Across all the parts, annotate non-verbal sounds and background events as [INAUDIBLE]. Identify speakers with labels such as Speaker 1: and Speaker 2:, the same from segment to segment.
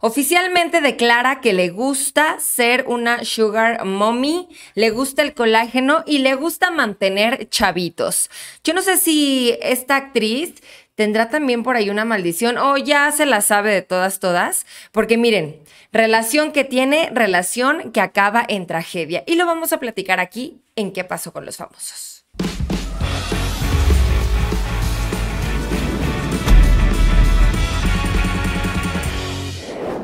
Speaker 1: Oficialmente declara que le gusta ser una sugar mommy, le gusta el colágeno y le gusta mantener chavitos. Yo no sé si esta actriz tendrá también por ahí una maldición o ya se la sabe de todas, todas, porque miren, relación que tiene, relación que acaba en tragedia. Y lo vamos a platicar aquí en qué pasó con los famosos.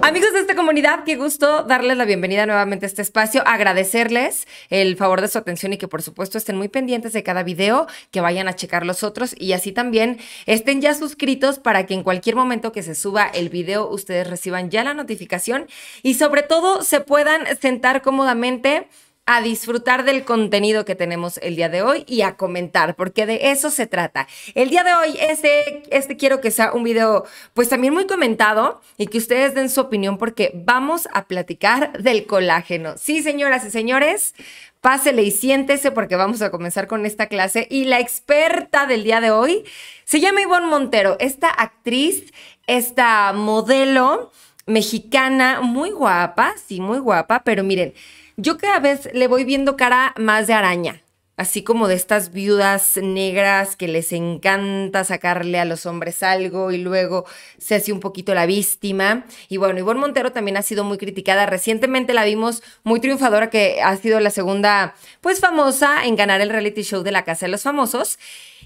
Speaker 1: Amigos de esta comunidad, qué gusto darles la bienvenida nuevamente a este espacio, agradecerles el favor de su atención y que por supuesto estén muy pendientes de cada video, que vayan a checar los otros y así también estén ya suscritos para que en cualquier momento que se suba el video ustedes reciban ya la notificación y sobre todo se puedan sentar cómodamente a disfrutar del contenido que tenemos el día de hoy y a comentar, porque de eso se trata. El día de hoy, este, este quiero que sea un video, pues también muy comentado y que ustedes den su opinión, porque vamos a platicar del colágeno. Sí, señoras y señores, pásele y siéntese porque vamos a comenzar con esta clase. Y la experta del día de hoy se llama Ivonne Montero, esta actriz, esta modelo mexicana, muy guapa, sí, muy guapa, pero miren, yo cada vez le voy viendo cara más de araña, así como de estas viudas negras que les encanta sacarle a los hombres algo y luego se hace un poquito la víctima. Y bueno, Ivonne Montero también ha sido muy criticada. Recientemente la vimos muy triunfadora, que ha sido la segunda, pues famosa en ganar el reality show de la Casa de los Famosos.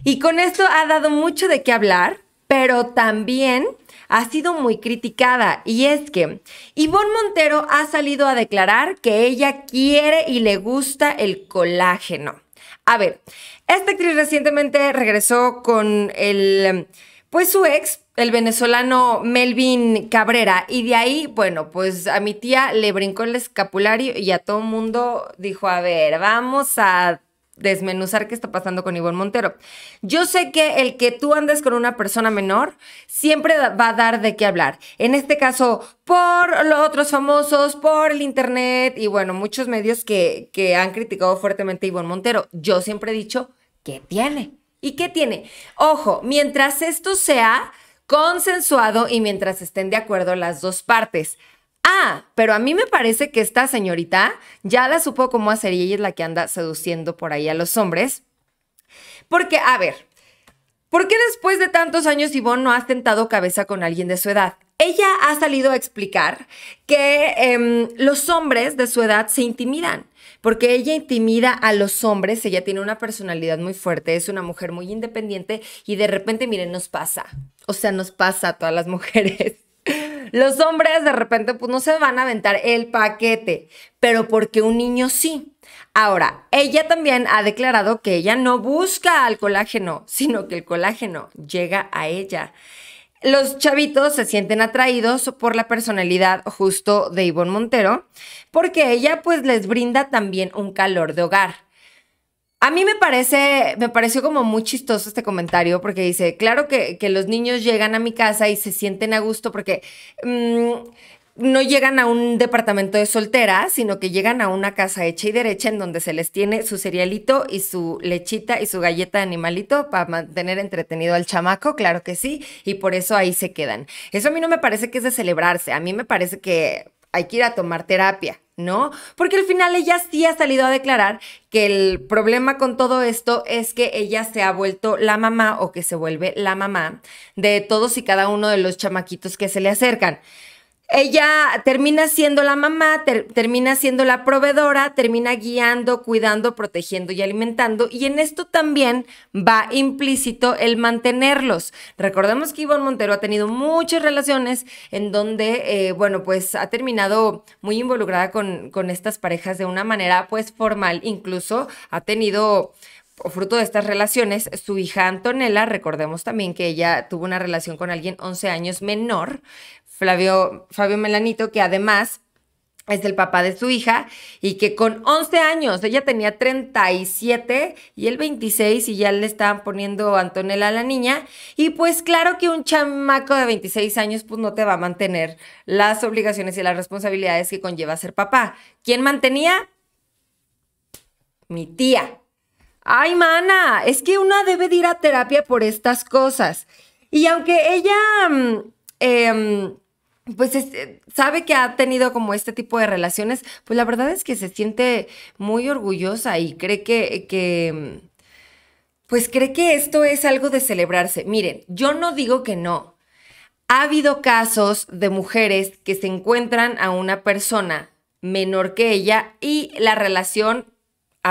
Speaker 1: Y con esto ha dado mucho de qué hablar, pero también ha sido muy criticada y es que Ivonne Montero ha salido a declarar que ella quiere y le gusta el colágeno. A ver, esta actriz recientemente regresó con el, pues su ex, el venezolano Melvin Cabrera. Y de ahí, bueno, pues a mi tía le brincó el escapulario y a todo mundo dijo, a ver, vamos a desmenuzar qué está pasando con Ivonne Montero. Yo sé que el que tú andes con una persona menor siempre va a dar de qué hablar. En este caso, por los otros famosos, por el internet y bueno, muchos medios que, han criticado fuertemente a Ivonne Montero. Yo siempre he dicho, ¿qué tiene? ¿Y qué tiene? Ojo, mientras esto sea consensuado y mientras estén de acuerdo las dos partes ah, pero a mí me parece que esta señorita ya la supo cómo hacer y ella es la que anda seduciendo por ahí a los hombres. Porque, a ver, ¿por qué después de tantos años Ivonne no ha tentado cabeza con alguien de su edad? Ella ha salido a explicar que em, los hombres de su edad se intimidan, porque ella intimida a los hombres, ella tiene una personalidad muy fuerte, es una mujer muy independiente y de repente, miren, nos pasa, o sea, nos pasa a todas las [LAUGHS] mujeres. Los hombres de repente pues no se van a aventar el paquete, pero porque un niño sí. Ahora, ella también ha declarado que ella no busca al colágeno, sino que el colágeno llega a ella. Los chavitos se sienten atraídos por la personalidad justo de Ivonne Montero, porque ella pues les brinda también un calor de hogar. A mí me parece, me pareció como muy chistoso este comentario porque dice, claro que, los niños llegan a mi casa y se sienten a gusto porque mm, no llegan a un departamento de soltera, sino que llegan a una casa hecha y derecha en donde se les tiene su cerealito y su lechita y su galleta de animalito para mantener entretenido al chamaco, claro que sí, y por eso ahí se quedan. Eso a mí no me parece que es de celebrarse, a mí me parece que hay que ir a tomar terapia, ¿no? Porque al final ella sí ha salido a declarar que el problema con todo esto es que ella se ha vuelto la mamá o que se vuelve la mamá de todos y cada uno de los chamaquitos que se le acercan. Ella termina siendo la mamá, termina siendo la proveedora, termina guiando, cuidando, protegiendo y alimentando. Y en esto también va implícito el mantenerlos. Recordemos que Ivonne Montero ha tenido muchas relaciones en donde, eh, bueno, pues ha terminado muy involucrada con, con estas parejas de una manera pues formal. Incluso ha tenido o fruto de estas relaciones, su hija Antonella, recordemos también que ella tuvo una relación con alguien 11 años menor, Flavio, Fabio Melanito, que además es el papá de su hija y que con 11 años, ella tenía 37 y él 26 y ya le estaban poniendo Antonella a la niña y pues claro que un chamaco de 26 años pues no te va a mantener las obligaciones y las responsabilidades que conlleva ser papá. ¿Quién mantenía? Mi tía. Ay, mana, es que una debe de ir a terapia por estas cosas. Y aunque ella, mm, em, pues eh, sabe que ha tenido como este tipo de relaciones, pues la verdad es que se siente muy orgullosa y cree que, que mm, pues cree que esto es algo de celebrarse. Miren, yo no digo que no. Ha habido casos de mujeres que se encuentran a una persona menor que ella y la relación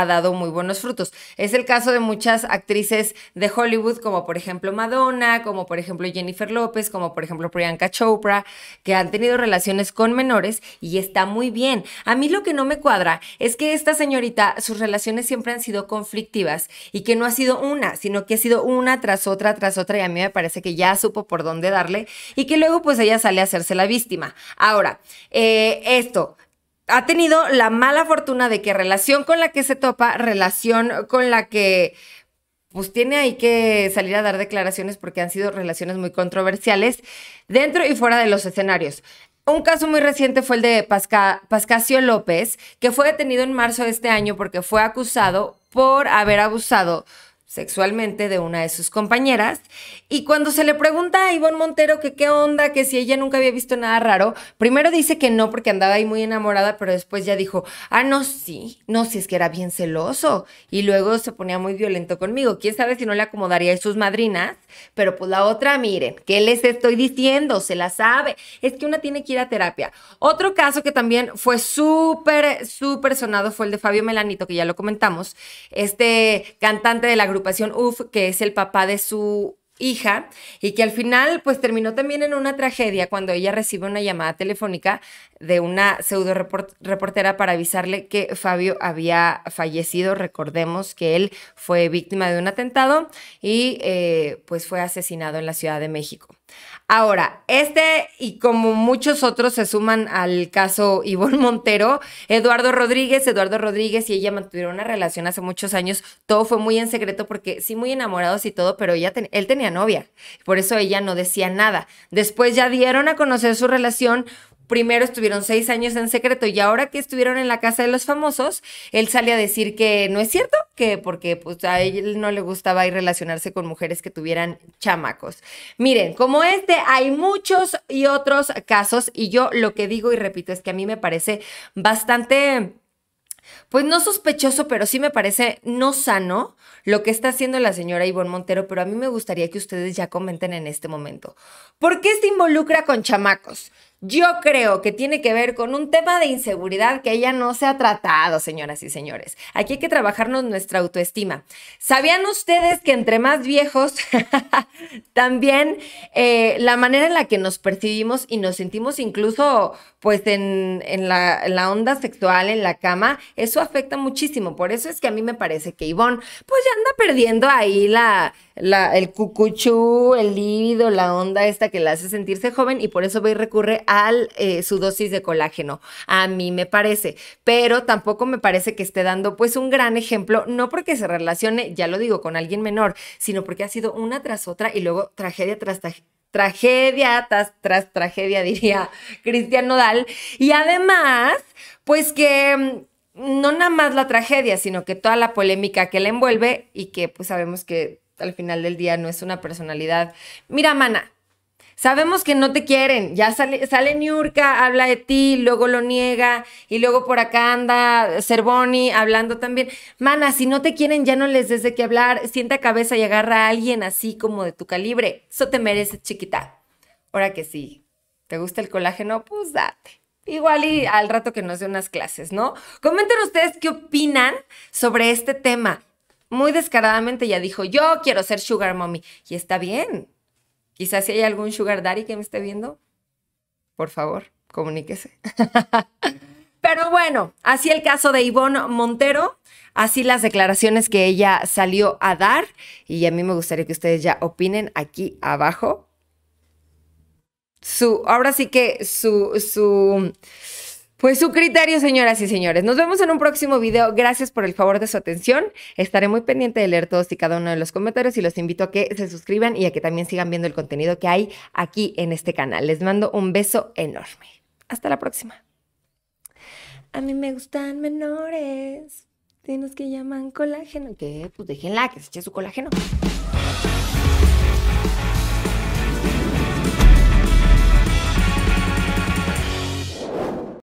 Speaker 1: ha dado muy buenos frutos. Es el caso de muchas actrices de Hollywood, como por ejemplo Madonna, como por ejemplo Jennifer López, como por ejemplo Priyanka Chopra, que han tenido relaciones con menores y está muy bien. A mí lo que no me cuadra es que esta señorita, sus relaciones siempre han sido conflictivas y que no ha sido una, sino que ha sido una tras otra, tras otra, y a mí me parece que ya supo por dónde darle y que luego pues ella sale a hacerse la víctima. Ahora, eh, esto, ha tenido la mala fortuna de que relación con la que se topa, relación con la que pues tiene ahí que salir a dar declaraciones porque han sido relaciones muy controversiales dentro y fuera de los escenarios. Un caso muy reciente fue el de Pascasio López, que fue detenido en marzo de este año porque fue acusado por haber abusado sexualmente de una de sus compañeras. Y cuando se le pregunta a Ivonne Montero que qué onda, que si ella nunca había visto nada raro, primero dice que no porque andaba ahí muy enamorada, pero después ya dijo, ah, no, sí, no, si es que era bien celoso. Y luego se ponía muy violento conmigo. ¿Quién sabe si no le acomodaría a sus madrinas? Pero pues la otra, miren, ¿qué les estoy diciendo? Se la sabe. Es que una tiene que ir a terapia. Otro caso que también fue súper, súper sonado fue el de Fabio Melanito, que ya lo comentamos, este cantante de la UF, que es el papá de su hija y que al final pues terminó también en una tragedia cuando ella recibe una llamada telefónica de una pseudo reportera para avisarle que Fabio había fallecido. Recordemos que él fue víctima de un atentado y eh, pues fue asesinado en la Ciudad de México. Ahora, este y como muchos otros se suman al caso Ivonne Montero, Eduardo Rodríguez, Eduardo Rodríguez y ella mantuvieron una relación hace muchos años, todo fue muy en secreto porque sí muy enamorados y todo, pero ella él tenía novia, por eso ella no decía nada. Después ya dieron a conocer su relación primero estuvieron seis años en secreto y ahora que estuvieron en la casa de los famosos, él sale a decir que no es cierto, que porque pues, a él no le gustaba ir relacionarse con mujeres que tuvieran chamacos. Miren, como este hay muchos y otros casos y yo lo que digo y repito es que a mí me parece bastante... Pues no sospechoso, pero sí me parece no sano lo que está haciendo la señora Ivonne Montero, pero a mí me gustaría que ustedes ya comenten en este momento. ¿Por qué se involucra con chamacos? Yo creo que tiene que ver con un tema de inseguridad que ella no se ha tratado, señoras y señores. Aquí hay que trabajarnos nuestra autoestima. ¿Sabían ustedes que entre más viejos, [LAUGHS] también eh, la manera en la que nos percibimos y nos sentimos incluso pues en, la, onda sexual, en la cama, eso afecta muchísimo? Por eso es que a mí me parece que Ivonne pues ya anda perdiendo ahí la, el cucuchú, el líbido, la onda esta que la hace sentirse joven y por eso ve y recurre a eh, su dosis de colágeno. A mí me parece, pero tampoco me parece que esté dando pues un gran ejemplo, no porque se relacione, ya lo digo, con alguien menor, sino porque ha sido una tras otra y luego tragedia tras tragedia tras, tragedia, [LAUGHS] diría Cristian Nodal. Y además, pues que mm, no nada más la tragedia, sino que toda la polémica que la envuelve y que pues sabemos que al final del día no es una personalidad. Mira, mana, sabemos que no te quieren. Ya sale, Niurka, habla de ti, luego lo niega y luego por acá anda Cervoni hablando también. Mana, si no te quieren, ya no les des de qué hablar. Sienta cabeza y agarra a alguien así como de tu calibre. Eso te mereces, chiquita. Ahora que sí, ¿te gusta el colágeno? Pues date. Igual y al rato que nos dé unas clases, ¿no? Comenten ustedes qué opinan sobre este tema muy descaradamente ya dijo, yo quiero ser sugar mommy. Y está bien. Quizás si hay algún sugar daddy que me esté viendo, por favor, comuníquese. [LAUGHS] Pero bueno, así el caso de Ivonne Montero, así las declaraciones que ella salió a dar y a mí me gustaría que ustedes ya opinen aquí abajo. Su, ahora sí que su, su, pues su criterio, señoras y señores. Nos vemos en un próximo video. Gracias por el favor de su atención. Estaré muy pendiente de leer todos y cada uno de los comentarios y los invito a que se suscriban y a que también sigan viendo el contenido que hay aquí en este canal. Les mando un beso enorme. Hasta la próxima. A mí me gustan menores. Tienes que llaman colágeno. ¿Qué? Pues déjenla que se eche su colágeno.